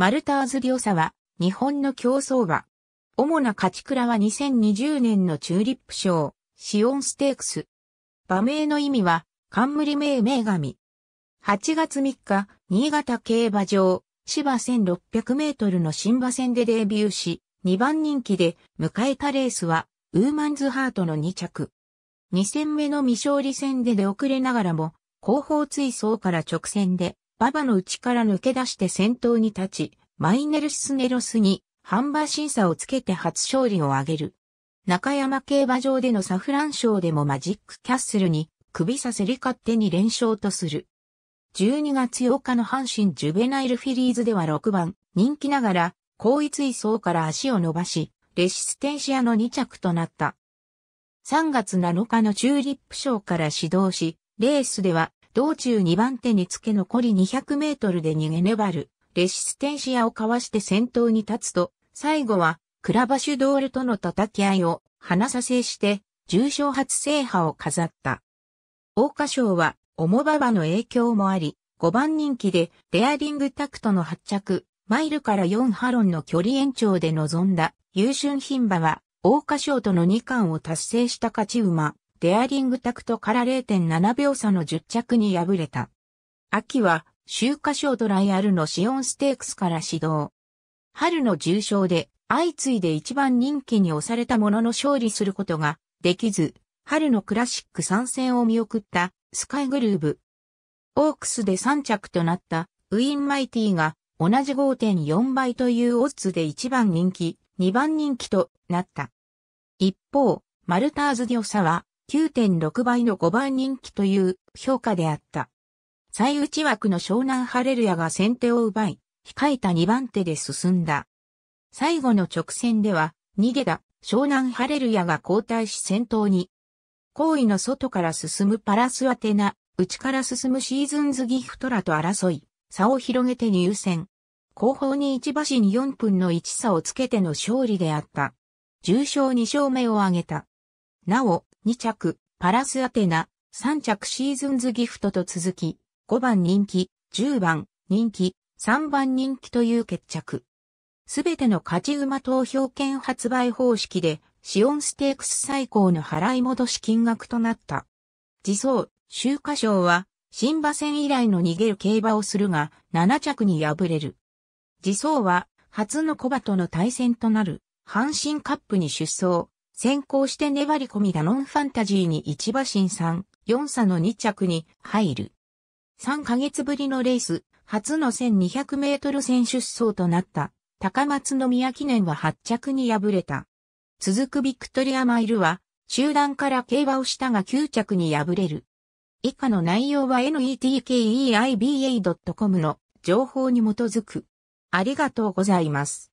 マルターズ・リョーサは、日本の競争馬。主な勝ち倉は2020年のチューリップ賞、シオンステークス。馬名の意味は、冠名名神。8月3日、新潟競馬場、芝1600メートルの新馬戦でデビューし、2番人気で迎えたレースは、ウーマンズハートの2着。2戦目の未勝利戦で出遅れながらも、後方追走から直線で馬場の内から抜け出して先頭に立ち、マイネルスネロスにハンバー審査をつけて初勝利を挙げる。中山競馬場でのサフラン賞でもマジックキャッスルに首させり勝手に連勝とする。12月8日の阪神ジュベナイルフィリーズでは6番、人気ながら、後位追走から足を伸ばし、レシステンシアの2着となった。3月7日のチューリップ賞から始動し、レースでは道中2番手につけ残り200メートルで逃げ粘る、レシステンシアをかわして先頭に立つと、最後は、クラバシュドールとの叩き合いを、花させして、重賞初制覇を飾った。桜花賞は、オモババの影響もあり、5番人気で、レアリングタクトの発着、マイルから4ハロンの距離延長で臨んだ、優春牝馬は、桜花賞との2冠を達成した勝ち馬。デアリングタクトから0.7秒差の10着に敗れた。秋は、週刊賞トライアルのシオンステークスから始動。春の重賞で、相次いで一番人気に押されたものの勝利することができず、春のクラシック参戦を見送ったスカイグルーブ。オークスで3着となったウィンマイティが同じ5.4倍というオッズで一番人気、2番人気となった。一方、マルターズ・ディオサは9.6倍の5番人気という評価であった。最内枠の湘南ハレルヤが先手を奪い、控えた2番手で進んだ。最後の直線では、逃げた湘南ハレルヤが交代し先頭に。後位の外から進むパラスアテナ、内から進むシーズンズギフトラと争い、差を広げて入選。後方に1馬身4分の1差をつけての勝利であった。重賞2勝目を挙げた。なお、2着、パラスアテナ、3着シーズンズギフトと続き、5番人気、10番人気、3番人気という決着。すべての勝ち馬投票券発売方式で、シオンステークス最高の払い戻し金額となった。自走、秋華賞は、新馬戦以来の逃げる競馬をするが、7着に敗れる。自走は、初のコバとの対戦となる、阪神カップに出走、先行して粘り込みダノンファンタジーに1馬身3、4差の2着に入る。3ヶ月ぶりのレース、初の1200メートル選出走となった、高松宮記念は8着に敗れた。続くビクトリアマイルは、集団から競馬をしたが9着に敗れる。以下の内容は netkeiba.com の情報に基づく。ありがとうございます。